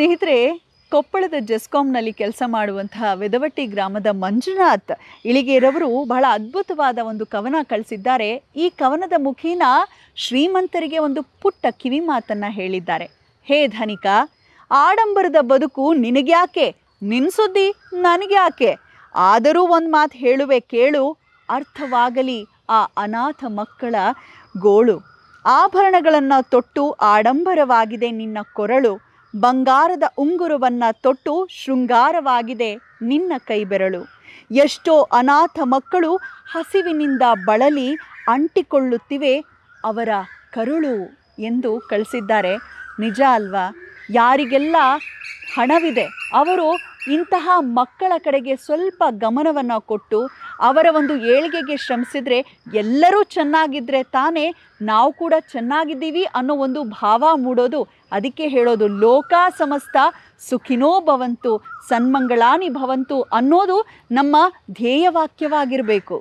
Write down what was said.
ಸ್ನೇಹಿತರೆ ಕೊಪ್ಪಳದ ಜೆಸ್ಕಾಂನಲ್ಲಿ ಕೆಲಸ ಮಾಡುವಂತಹ ವೆದವಟ್ಟಿ ಗ್ರಾಮದ ಮಂಜುನಾಥ್ ಇಳಿಗೇರವರು ಬಹಳ ಅದ್ಭುತವಾದ ಒಂದು ಕವನ ಕಳಿಸಿದ್ದಾರೆ ಈ ಕವನದ ಮುಖೇನ ಶ್ರೀಮಂತರಿಗೆ ಒಂದು ಪುಟ್ಟ ಕಿವಿ ಮಾತನ್ನು ಹೇಳಿದ್ದಾರೆ ಹೇ ಧನಿಕ ಆಡಂಬರದ ಬದುಕು ನಿನಗ್ಯಾಕೆ ನಿನ್ ಸುದ್ದಿ ನನಗ್ಯಾಕೆ ಆದರೂ ಒಂದು ಮಾತು ಹೇಳುವೆ ಕೇಳು ಅರ್ಥವಾಗಲಿ ಆ ಅನಾಥ ಮಕ್ಕಳ ಗೋಳು ಆಭರಣಗಳನ್ನು ತೊಟ್ಟು ಆಡಂಬರವಾಗಿದೆ ನಿನ್ನ ಕೊರಳು ಬಂಗಾರದ ಉಂಗುರವನ್ನು ತೊಟ್ಟು ಶೃಂಗಾರವಾಗಿದೆ ನಿನ್ನ ಕೈಬೆರಳು ಎಷ್ಟೋ ಅನಾಥ ಮಕ್ಕಳು ಹಸಿವಿನಿಂದ ಬಳಲಿ ಅಂಟಿಕೊಳ್ಳುತ್ತಿವೆ ಅವರ ಕರುಳು ಎಂದು ಕಳಿಸಿದ್ದಾರೆ ನಿಜ ಅಲ್ವಾ ಯಾರಿಗೆಲ್ಲ ಹಣವಿದೆ ಅವರು ಇಂತಹ ಮಕ್ಕಳ ಕಡೆಗೆ ಸ್ವಲ್ಪ ಗಮನವನ್ನು ಕೊಟ್ಟು ಅವರ ಒಂದು ಏಳಿಗೆಗೆ ಶ್ರಮಿಸಿದರೆ ಎಲ್ಲರೂ ಚೆನ್ನಾಗಿದ್ದರೆ ತಾನೇ ನಾವು ಕೂಡ ಚೆನ್ನಾಗಿದ್ದೀವಿ ಅನ್ನೋ ಒಂದು ಭಾವ ಮೂಡೋದು ಅದಕ್ಕೆ ಹೇಳೋದು ಲೋಕ ಸಮಸ್ತ ಸುಖಿನೋ ಭವಂತು ಸನ್ಮಂಗಳಾನಿ ಭವಂತು ಅನ್ನೋದು ನಮ್ಮ ಧ್ಯೇಯವಾಕ್ಯವಾಗಿರಬೇಕು